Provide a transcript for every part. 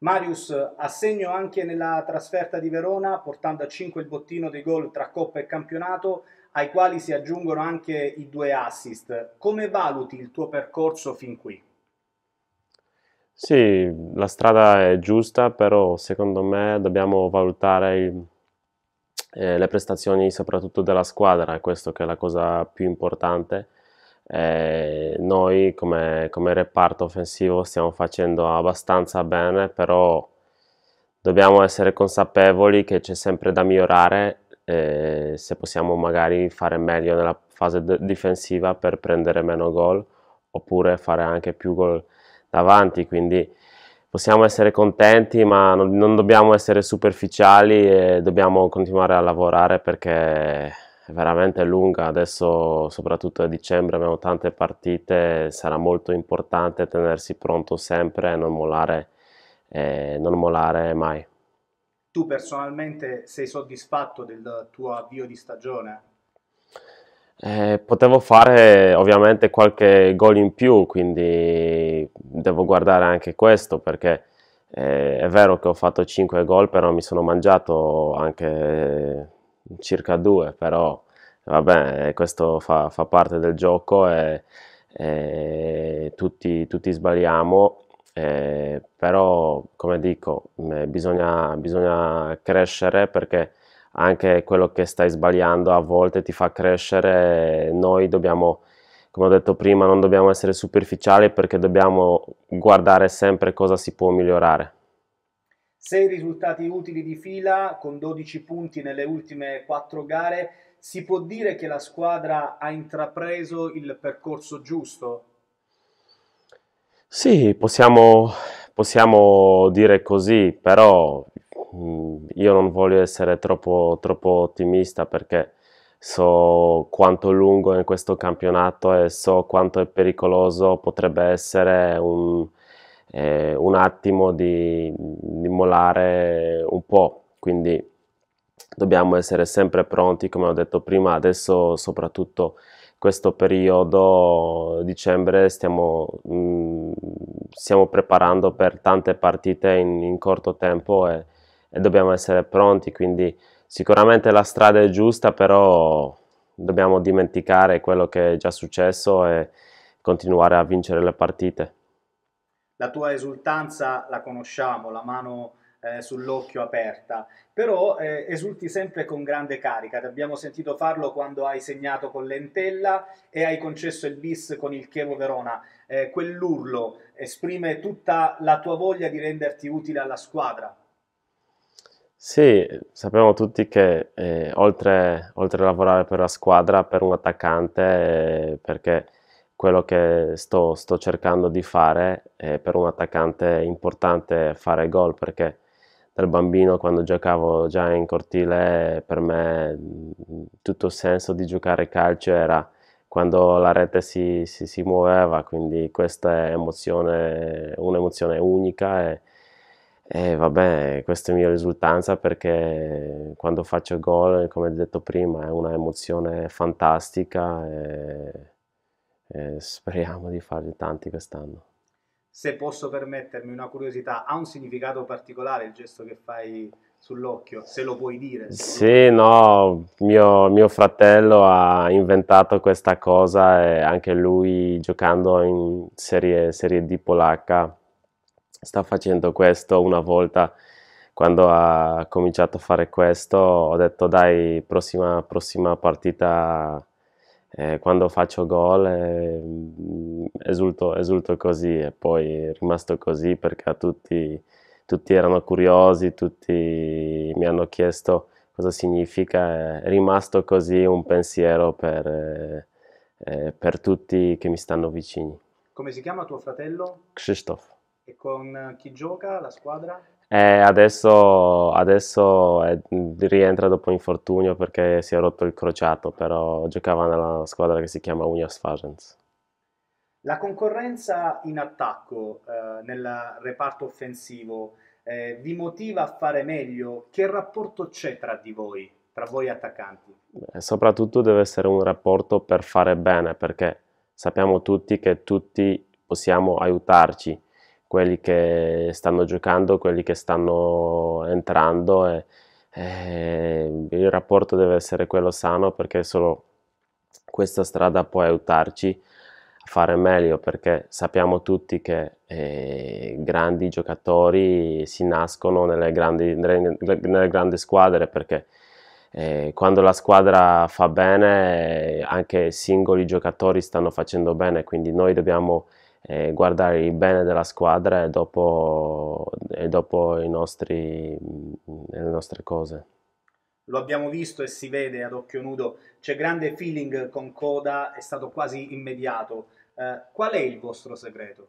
Marius ha segno anche nella trasferta di Verona, portando a 5 il bottino dei gol tra Coppa e campionato, ai quali si aggiungono anche i due assist. Come valuti il tuo percorso fin qui? Sì, la strada è giusta, però secondo me dobbiamo valutare il, eh, le prestazioni soprattutto della squadra, è questo che è la cosa più importante eh, noi come, come, reparto offensivo stiamo facendo abbastanza bene, però dobbiamo essere consapevoli che c'è sempre da migliorare eh, se possiamo magari fare meglio nella fase d- difensiva per prendere meno gol oppure fare anche più gol davanti, quindi possiamo essere contenti ma non, non dobbiamo essere superficiali e dobbiamo continuare a lavorare perché veramente lunga, adesso soprattutto a dicembre abbiamo tante partite, sarà molto importante tenersi pronto sempre e non mollare, eh, non mollare mai. Tu personalmente sei soddisfatto del tuo avvio di stagione? Eh, potevo fare ovviamente qualche gol in più, quindi devo guardare anche questo perché eh, è vero che ho fatto 5 gol, però mi sono mangiato anche circa due, però vabbè, questo fa, fa parte del gioco e, e tutti, tutti, sbagliamo, e, però come dico, eh, bisogna, bisogna crescere perché anche quello che stai sbagliando a volte ti fa crescere. Noi dobbiamo, come ho detto prima, non dobbiamo essere superficiali perché dobbiamo guardare sempre cosa si può migliorare. 6 risultati utili di fila con 12 punti nelle ultime 4 gare. Si può dire che la squadra ha intrapreso il percorso giusto? Sì, possiamo, possiamo dire così, però mm, io non voglio essere troppo, troppo ottimista perché so quanto lungo è questo campionato e so quanto è pericoloso potrebbe essere un, eh, un attimo di, di molare un po', quindi dobbiamo essere sempre pronti, come ho detto prima, adesso soprattutto questo periodo dicembre stiamo, mh, mm, stiamo preparando per tante partite in, in corto tempo e, e, dobbiamo essere pronti, quindi sicuramente la strada è giusta, però dobbiamo dimenticare quello che è già successo e continuare a vincere le partite la tua esultanza la conosciamo, la mano eh, sull'occhio aperta, però eh, esulti sempre con grande carica, ti abbiamo sentito farlo quando hai segnato con l'entella e hai concesso il bis con il Chievo Verona, eh, quell'urlo esprime tutta la tua voglia di renderti utile alla squadra. Sì, sappiamo tutti che eh, oltre, oltre, a lavorare per la squadra, per un attaccante, eh, perché quello che sto, sto cercando di fare è eh, per un attaccante è importante fare gol perché dal bambino quando giocavo già in cortile per me tutto il senso di giocare calcio era quando la rete si, si, si muoveva quindi questa è emozione, un'emozione unica e, e vabbè, questa è la mia risultanza perché quando faccio gol, come detto prima, è una emozione fantastica. E eh, eh, speriamo di farne tanti quest'anno. Se posso permettermi una curiosità, ha un significato particolare il gesto che fai sull'occhio, se lo puoi dire? Sì, no, mio, mio, fratello ha inventato questa cosa e anche lui giocando in serie, serie D polacca sta facendo questo una volta quando ha cominciato a fare questo ho detto dai prossima, prossima partita eh, quando faccio gol eh, esulto, esulto, così e poi è rimasto così perché tutti, tutti erano curiosi, tutti mi hanno chiesto cosa significa, è rimasto così un pensiero per, eh, eh, per tutti che mi stanno vicini. Come si chiama tuo fratello? Krzysztof. E con chi gioca la squadra? Eh, adesso, adesso è, rientra dopo infortunio perché si è rotto il crociato, però giocava nella squadra che si chiama Unias Fagents. La concorrenza in attacco eh, nel reparto offensivo eh, vi motiva a fare meglio? Che rapporto c'è tra di voi, tra voi attaccanti? Beh, soprattutto deve essere un rapporto per fare bene perché sappiamo tutti che tutti possiamo aiutarci quelli che stanno giocando, quelli che stanno entrando e, e il rapporto deve essere quello sano perché solo questa strada può aiutarci a fare meglio perché sappiamo tutti che eh, grandi giocatori si nascono nelle grandi, nelle, nelle grandi squadre perché eh, quando la squadra fa bene eh, anche singoli giocatori stanno facendo bene quindi noi dobbiamo eh, guardare il bene della squadra e dopo, e dopo nostri, mm, le nostre cose. Lo abbiamo visto e si vede ad occhio nudo, c'è grande feeling con Coda, è stato quasi immediato. Eh, qual è il vostro segreto?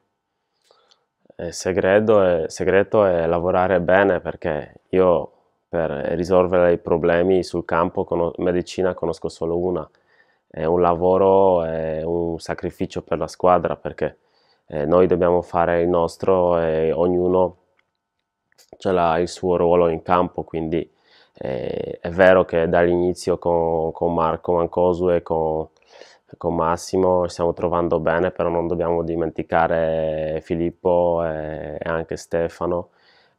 Il eh, segreto è, segreto è lavorare bene perché io per risolvere i problemi sul campo con medicina conosco solo una. È un lavoro, è un sacrificio per la squadra perché eh, noi dobbiamo fare il nostro e ognuno ha il suo ruolo in campo, quindi eh, è vero che dall'inizio con, con, Marco Mancosu e con, con, Massimo stiamo trovando bene, però non dobbiamo dimenticare Filippo e, e anche Stefano,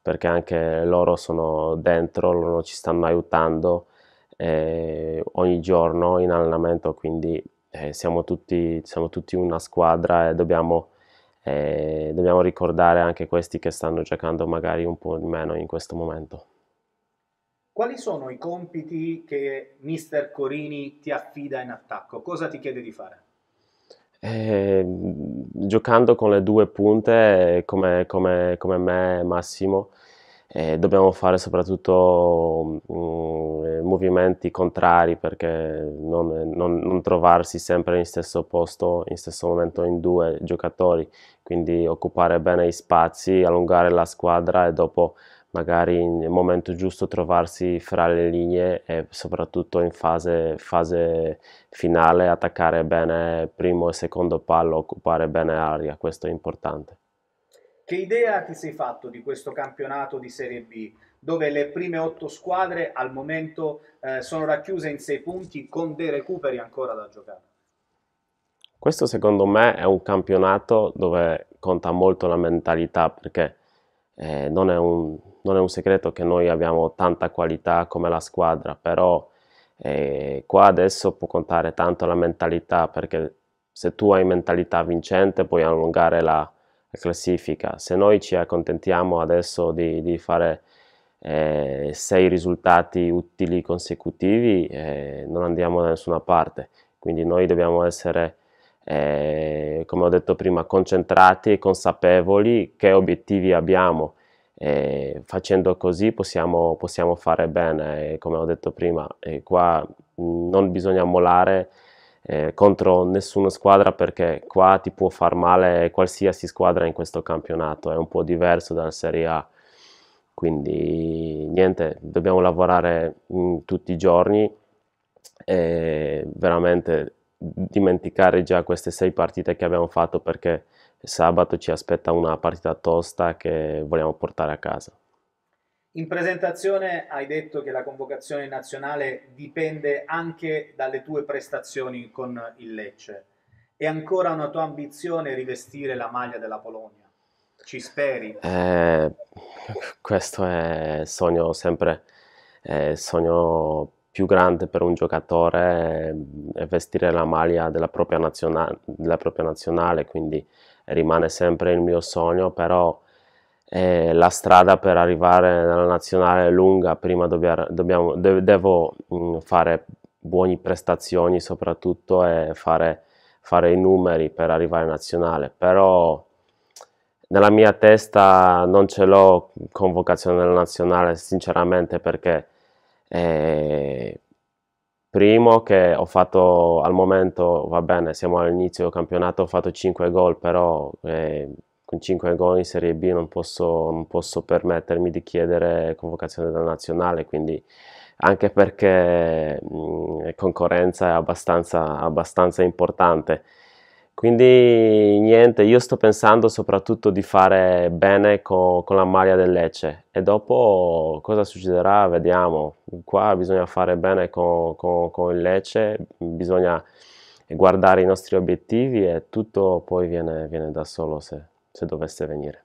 perché anche loro sono dentro, loro ci stanno aiutando eh, ogni giorno in allenamento, quindi eh, siamo, tutti, siamo tutti una squadra e dobbiamo e dobbiamo ricordare anche questi che stanno giocando magari un po' di meno in questo momento. Quali sono i compiti che mister Corini ti affida in attacco? Cosa ti chiede di fare? Eh, giocando con le due punte come, come, come me Massimo eh, dobbiamo fare soprattutto um, movimenti contrari perché non, non, non, trovarsi sempre in stesso posto, in stesso momento in due giocatori, quindi occupare bene i spazi, allungare la squadra e dopo magari nel momento giusto trovarsi fra le linee e soprattutto in fase, fase finale attaccare bene primo e secondo pallo, occupare bene aria, questo è importante. Che idea ti sei fatto di questo campionato di Serie B, dove le prime otto squadre al momento eh, sono racchiuse in sei punti con dei recuperi ancora da giocare? Questo secondo me è un campionato dove conta molto la mentalità perché eh, non, è un, non, è un, segreto che noi abbiamo tanta qualità come la squadra, però eh, qua adesso può contare tanto la mentalità perché se tu hai mentalità vincente puoi allungare la, la classifica. Se noi ci accontentiamo adesso di, di fare eh, sei risultati utili consecutivi, eh, non andiamo da nessuna parte. Quindi noi dobbiamo essere, eh, come ho detto prima, concentrati e consapevoli che obiettivi abbiamo. E eh, facendo così possiamo, possiamo fare bene, e come ho detto prima, eh, qua mm, non bisogna mollare eh, contro nessuna squadra perché qua ti può far male qualsiasi squadra in questo campionato, è un po' diverso dalla Serie A. Quindi niente, dobbiamo lavorare mm, tutti i giorni e veramente dimenticare già queste sei partite che abbiamo fatto perché sabato ci aspetta una partita tosta che vogliamo portare a casa. In presentazione hai detto che la convocazione nazionale dipende anche dalle tue prestazioni con il Lecce. È ancora una tua ambizione rivestire la maglia della Polonia? Ci speri? Eh, questo è il sogno sempre, il sogno più grande per un giocatore eh, è vestire la maglia della propria, nazionale, della propria nazionale quindi rimane sempre il mio sogno, però eh, la strada per arrivare nella nazionale è lunga, prima dobbiamo, dobbiamo, de- devo mh, mm, fare buone prestazioni soprattutto e fare, fare, i numeri per arrivare in nazionale, però nella mia testa non ce l'ho convocazione nella nazionale sinceramente perché eh, primo che ho fatto al momento, va bene, siamo all'inizio del campionato, ho fatto 5 gol, però... Eh, con 5 gol in Serie B non posso, non posso permettermi di chiedere convocazione della nazionale, quindi anche perché mh, concorrenza è abbastanza, abbastanza importante. Quindi niente, io sto pensando soprattutto di fare bene con, con la maglia del Lecce e dopo cosa succederà vediamo. Qua bisogna fare bene con, con, con, il Lecce, bisogna guardare i nostri obiettivi e tutto poi viene, viene da solo se, se dovesse venire